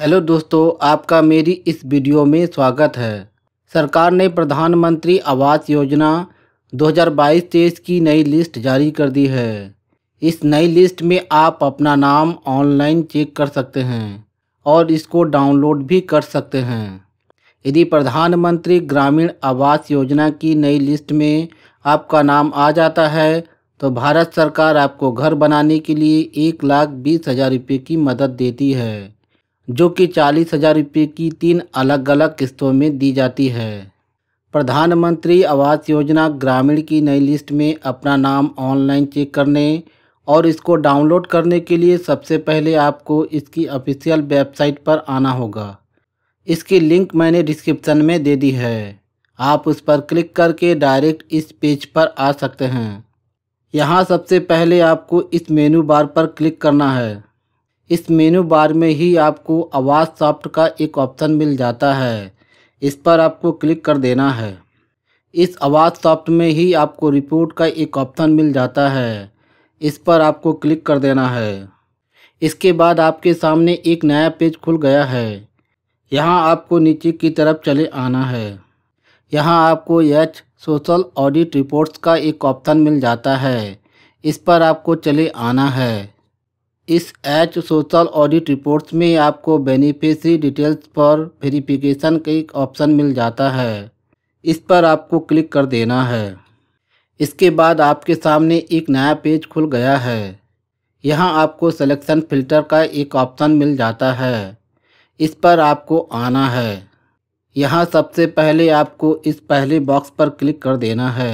hello दोस्तों आपका मेरी इस वीडियो में स्वागत है सरकार ने प्रधानमंत्री आवास योजना 2022 हज़ार की नई लिस्ट जारी कर दी है इस नई लिस्ट में आप अपना नाम ऑनलाइन चेक कर सकते हैं और इसको डाउनलोड भी कर सकते हैं यदि प्रधानमंत्री ग्रामीण आवास योजना की नई लिस्ट में आपका नाम आ जाता है तो भारत सरकार आपको घर बनाने के लिए एक लाख बीस हज़ार रुपये की मदद देती है जो कि चालीस हज़ार रुपये की तीन अलग अलग किस्तों में दी जाती है प्रधानमंत्री आवास योजना ग्रामीण की नई लिस्ट में अपना नाम ऑनलाइन चेक करने और इसको डाउनलोड करने के लिए सबसे पहले आपको इसकी ऑफिशियल वेबसाइट पर आना होगा इसकी लिंक मैंने डिस्क्रिप्शन में दे दी है आप उस पर क्लिक करके डायरेक्ट इस पेज पर आ सकते हैं यहाँ सबसे पहले आपको इस मेनू बार पर क्लिक करना है इस मेनू बार में ही आपको आवाज़ सॉफ्ट का एक ऑप्शन मिल जाता है इस पर आपको क्लिक कर देना है इस आवाज़ सॉफ्ट में ही आपको रिपोर्ट का एक ऑप्शन मिल जाता है इस पर आपको क्लिक कर देना है इसके बाद आपके सामने एक नया पेज खुल गया है यहाँ आपको नीचे की तरफ चले आना है यहाँ आपको एच सोशल ऑडिट रिपोर्ट्स का एक ऑप्शन मिल जाता है इस पर आपको चले आना है इस एच सोशल ऑडिट रिपोर्ट्स में आपको बेनिफिशरी डिटेल्स फॉर वेरिफिकेशन का एक ऑप्शन मिल जाता है इस पर आपको क्लिक कर देना है इसके बाद आपके सामने एक नया पेज खुल गया है यहाँ आपको सिलेक्शन फ़िल्टर का एक ऑप्शन मिल जाता है इस पर आपको आना है यहाँ सबसे पहले आपको इस पहले बॉक्स पर क्लिक कर देना है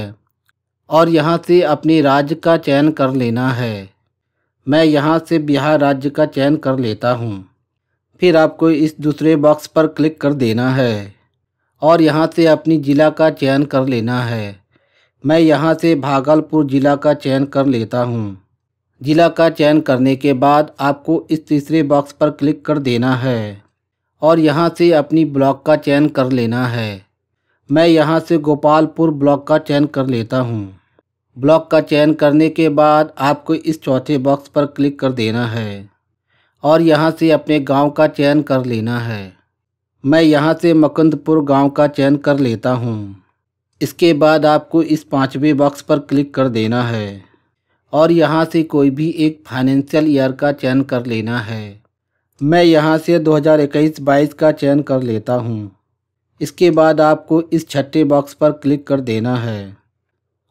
और यहाँ से अपने राज्य का चयन कर लेना है मैं यहाँ से बिहार राज्य का चयन कर लेता हूँ फिर आपको इस दूसरे बॉक्स पर क्लिक कर देना है और यहाँ से अपनी ज़िला का चयन कर लेना है मैं यहाँ से भागलपुर ज़िला का चयन कर लेता हूँ ज़िला का चयन करने के बाद आपको इस तीसरे बॉक्स पर क्लिक कर देना है और यहाँ से अपनी ब्लॉक का चयन कर लेना है मैं यहाँ से गोपालपुर ब्लॉक का चयन कर लेता हूँ ब्लॉक का चयन करने के बाद आपको इस चौथे बॉक्स पर क्लिक कर देना है और यहाँ से अपने गांव का चयन कर लेना है मैं यहाँ से मकंदपुर गांव का चयन कर लेता हूँ इसके बाद आपको इस पाँचवें बॉक्स पर क्लिक कर देना है और यहाँ से कोई भी एक फाइनेंशियल ईयर का चयन कर लेना है मैं यहाँ से 2021-22 का चयन कर लेता हूँ इसके बाद आपको इस छठे बॉक्स पर क्लिक कर देना है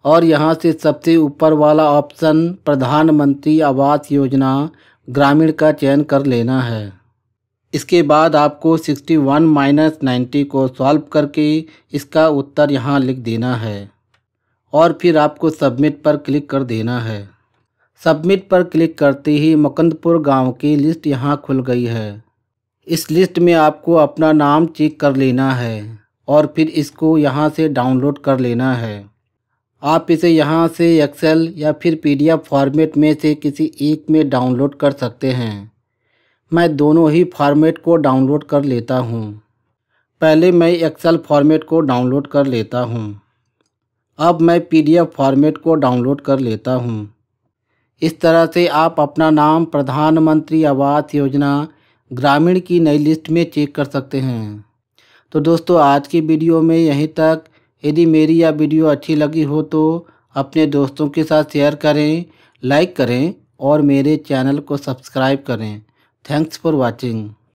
और यहाँ से सबसे ऊपर वाला ऑप्शन प्रधानमंत्री आवास योजना ग्रामीण का चयन कर लेना है इसके बाद आपको 61 वन माइनस नाइन्टी को सॉल्व करके इसका उत्तर यहाँ लिख देना है और फिर आपको सबमिट पर क्लिक कर देना है सबमिट पर क्लिक करते ही मकंदपुर गांव की लिस्ट यहाँ खुल गई है इस लिस्ट में आपको अपना नाम चेक कर लेना है और फिर इसको यहाँ से डाउनलोड कर लेना है आप इसे यहाँ से एक्सेल या फिर पीडीएफ फॉर्मेट में से किसी एक में डाउनलोड कर सकते हैं मैं दोनों ही फॉर्मेट को डाउनलोड कर लेता हूँ पहले मैं एक्सेल फॉर्मेट को डाउनलोड कर लेता हूँ अब मैं पीडीएफ फॉर्मेट को डाउनलोड कर लेता हूँ इस तरह से आप अपना नाम प्रधानमंत्री आवास योजना ग्रामीण की नई लिस्ट में चेक कर सकते हैं तो दोस्तों आज की वीडियो में यहीं तक यदि मेरी यह वीडियो अच्छी लगी हो तो अपने दोस्तों के साथ शेयर करें लाइक करें और मेरे चैनल को सब्सक्राइब करें थैंक्स फॉर वॉचिंग